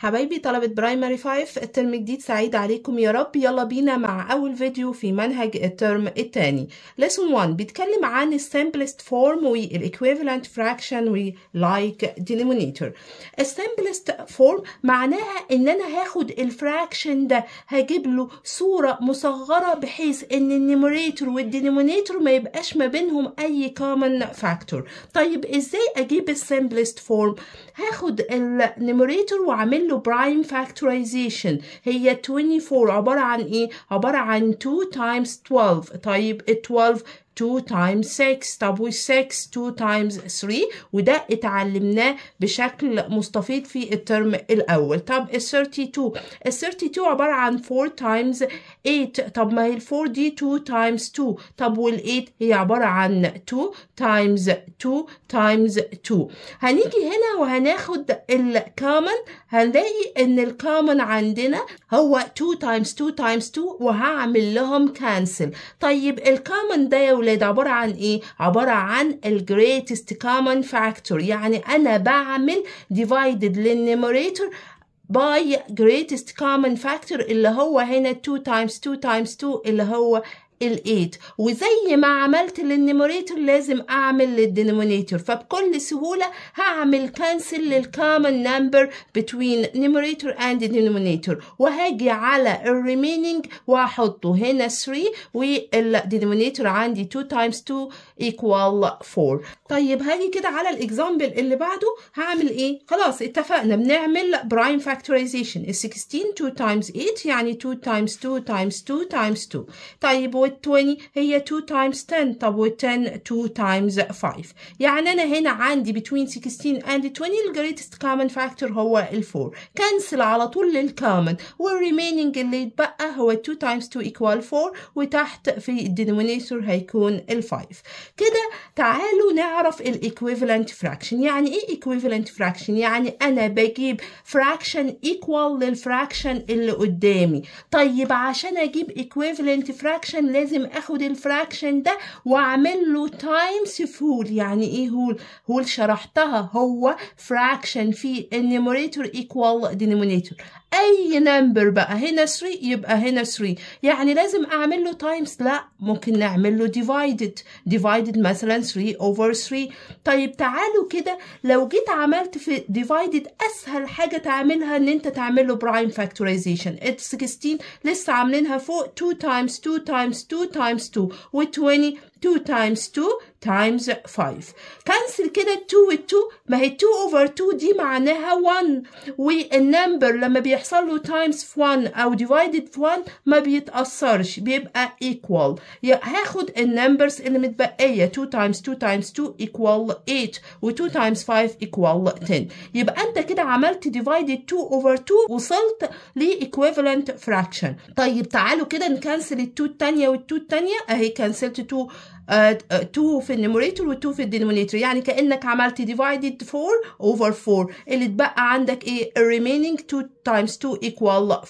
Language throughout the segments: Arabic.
حبايبي طلبة برايمري 5 الترم الجديد سعيد عليكم يا رب يلا بينا مع أول فيديو في منهج الترم الثاني lesson 1 بيتكلم عن السامبلست فورم والإكويفالنت فراكشن لايك denominator السامبلست فورم معناها إن أنا هاخد الفراكشن ده هجيب له صورة مصغرة بحيث إن النيموريتور والدينومينيتور ما يبقاش ما بينهم أي كومن فاكتور طيب إزاي أجيب السامبلست فورم هاخد النيموريتور وعمل له برايم فاكتورايزيشن هي 24 عبارة عن إيه؟ عبارة عن 2 times 12 طيب 12 2 times 6 طب وال6 2 times 3 وده اتعلمناه بشكل مستفيض في الترم الاول طب ال32 ال32 عباره عن 4 times 8 طب ما هي ال4 دي 2 times 2 طب وال8 هي عباره عن 2 times 2 times 2 هنيجي هنا وهناخد common هنلاقي ان common عندنا هو 2 times 2 times 2 وهعمل لهم cancel طيب common ده يا ولاد الأولاد عبارة عن إيه؟ عبارة عن الجريتست greatest common factor يعني أنا بعمل divided للنيميريتور by greatest common factor اللي هو هنا 2 times 2 times 2 اللي هو ال8 وزي ما عملت للنيموريتور لازم اعمل للدينومينيتور فبكل سهولة هعمل كانسل للكومن نمبر بتوين نيموريتور اند denominator وهاجي على الريميننج واحطه هنا 3 والدينومينيتور عندي 2 times 2 ايكوال 4 طيب هاجي كده على الاكزامبل اللي بعده هعمل ايه خلاص اتفقنا بنعمل برايم فاكتورايزيشن ال 16 2 times 8 يعني 2 times 2 times 2 times 2 طيب وال20 هي 2 times 10 طب وال10 2 times 5 يعني أنا هنا عندي between 16 and 20 الجريتست common factor هو ال4 كنسل على طول للكامن والريمينينج اللي يتبقى هو 2 times 2 equal 4 وتحت في الدينومينيتور هيكون ال5 كده تعالوا نعرف الايكويفالنت فراكشن يعني ايه ايكويفالنت فراكشن يعني انا بجيب فراكشن ايكوال للفراكشن اللي قدامي طيب عشان اجيب ايكويفالنت فراكشن لازم اخد الفراكشن ده واعمل له تايمز في هول يعني ايه هول هول شرحتها هو فراكشن في النيموريتور ايكوال دينومينيتور اي نمبر بقى هنا 3 يبقى هنا 3 يعني لازم اعمل له تايمز لا ممكن نعمل له ديفايدد ديفايدد مثلا 3 اوفر 3 طيب تعالوا كده لو جيت عملت في ديفايدد اسهل حاجه تعملها ان انت تعمل له برايم فاكتورايزيشن ال 16 لسه عاملينها فوق 2 تايمز 2 تايمز 2 times 2 with 20 2 times 2 times 5 كنسل كده 2 و 2 ما هي 2 over 2 دي معناها 1 والنمبر لما بيحصل له times 1 او divided 1 ما بيتأثرش بيبقى equal هاخد النمبرز اللي متبقية 2 times 2 times 2 equal 8 و 2 times 5 equal 10 يبقى انت كده عملت divided 2 over 2 وصلت ل equivalent fraction طيب تعالوا كده نكنسل ال 2 التانية وال 2 التانية اهي كنسلت 2 2 آه، آه، في النيموريتور و2 في الدينوميتور يعني كانك عملت ديفايدد 4 over 4 اللي اتبقى عندك ايه remaining 2 تايمز 2 ايكوال 4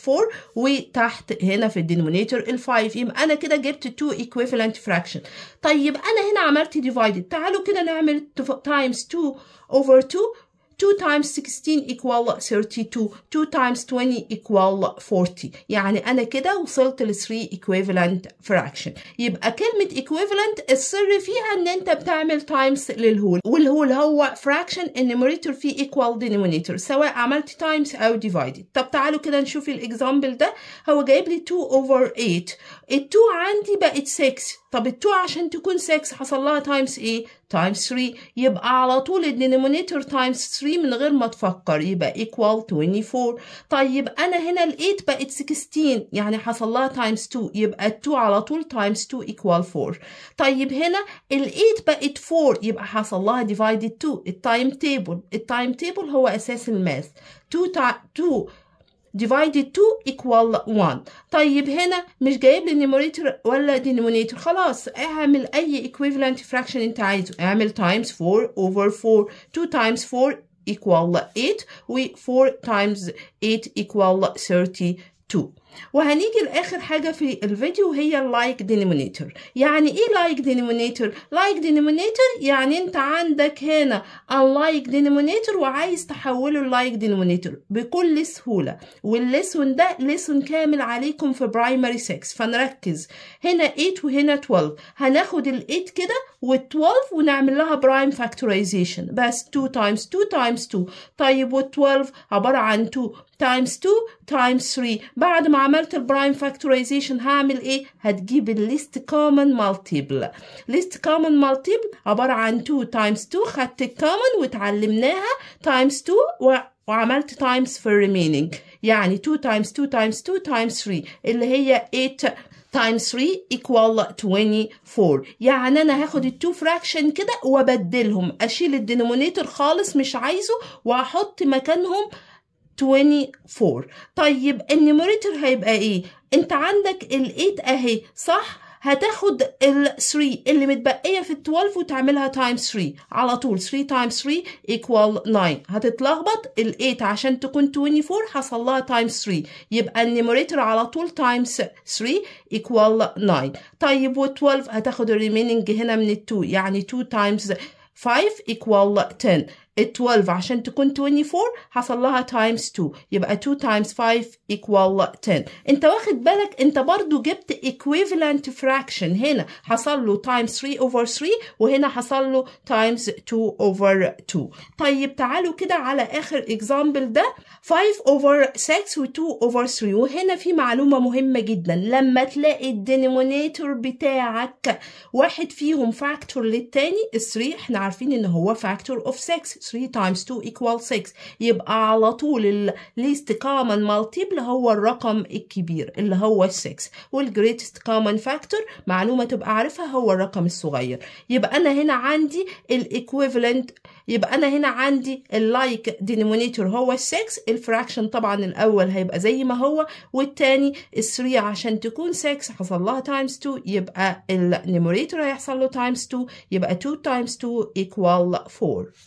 وتحت هنا في الدينوميتور ال5 يبقى انا كده جبت 2 equivalent fraction طيب انا هنا عملت ديفايدد تعالوا كده نعمل تايمز 2 over 2 2 times 16 equal 32 2 times 20 equal 40 يعني أنا كده وصلت ل 3 equivalent fraction يبقى كلمة equivalent السر فيها إن أنت بتعمل times للهول والهول هو fraction enumerator فيه equal denominator سواء عملت times أو divided طب تعالوا كده نشوف الإكزامبل ده هو جايب لي 2 over 8 ال 2 عندي بقت 6 طب التو عشان تكون 6 حصل لها تايمز ايه تايمز 3 يبقى على طول الدينومينيتور تايمز 3 من غير ما تفكر يبقى ايكوال 24 طيب انا هنا ال8 بقت 16 يعني حصل لها تايمز 2 يبقى ال2 على طول تايمز 2 ايكوال 4 طيب هنا ال8 بقت 4 يبقى حصل لها ديفايدد 2 التايم تيبل التايم تيبل هو اساس الماث 2 2 divided 2 equal 1 طيب هنا مش جايب لي numerator ولا denominator خلاص اعمل اي equivalent fraction انت عايزه اعمل times 4 over 4 2 times 4 equal 8 و 4 times 8 equal 32 وهنيجي لاخر حاجه في الفيديو هي اللايك دينومينيتور يعني ايه لايك دينومينيتور لايك دينومينيتور يعني انت عندك هنا اللايك دينومينيتور وعايز تحوله لايك دينومينيتور بكل سهوله والليسون ده ليسون كامل عليكم في برايمري 6 فنركز هنا 8 وهنا 12 هناخد ال 8 كده وال 12 ونعمل لها برايم فاكتورايزيشن بس 2 تايمز 2 تايمز 2 طيب وال 12 عباره عن 2 تايمز 2 تايمز 3 بعد ما عملت البرايم فاكتورايزيشن هعمل ايه هتجيب الليست كومن مالتيبل ليست كومن مالتيبل عباره عن 2 تايمز 2 خدت الكومن وتعلمناها تايمز 2 و وعملت تايمز في remaining يعني 2 تايمز 2 تايمز 2 تايمز 3 اللي هي 8 times 3 equal 24 يعني انا هاخد 2 فراكشن كده وابدلهم اشيل الدينومينيتور خالص مش عايزه واحط مكانهم 24 طيب النيموريتور هيبقى ايه انت عندك ال8 اهي صح هتاخد ال 3 اللي متبقيه في ال 12 وتعملها تايم 3 على طول 3 تايم 3 ايكوال 9 هتتلخبط ال 8 عشان تكون 24 حصل لها تايم 3 يبقى النيموريتور على طول تايمز 3 ايكوال 9 طيب و 12 هتاخد الريميننج هنا من ال 2 يعني 2 تايمز 5 equal 10 12 عشان تكون 24 حصل لها تايمز 2 يبقى 2 تايمز 5 ايكوال 10 انت واخد بالك انت برضو جبت equivalent fraction هنا حصل له تايمز 3 اوفر 3 وهنا حصل له تايمز 2 اوفر 2 طيب تعالوا كده على اخر اكزامبل ده 5 اوفر 6 و 2 اوفر 3 وهنا في معلومة مهمة جدا لما تلاقي الدينومينيتور بتاعك واحد فيهم فاكتور للتاني ال 3 احنا عارفين ان هو فاكتور اوف 6 3 times 2 equal 6 يبقى على طول الليست كومن multiple هو الرقم الكبير اللي هو 6 والجريتست كومن فاكتور معلومة تبقى عارفها هو الرقم الصغير يبقى أنا هنا عندي الايكويفالنت يبقى انا هنا عندي اللايك دينومينيتور هو 6 الفراكشن طبعا الاول هيبقى زي ما هو والتاني 3 عشان تكون 6 حصل لها تايمز 2 يبقى النيموريتور هيحصل له تايمز 2 يبقى 2 تايمز 2 ايكوال 4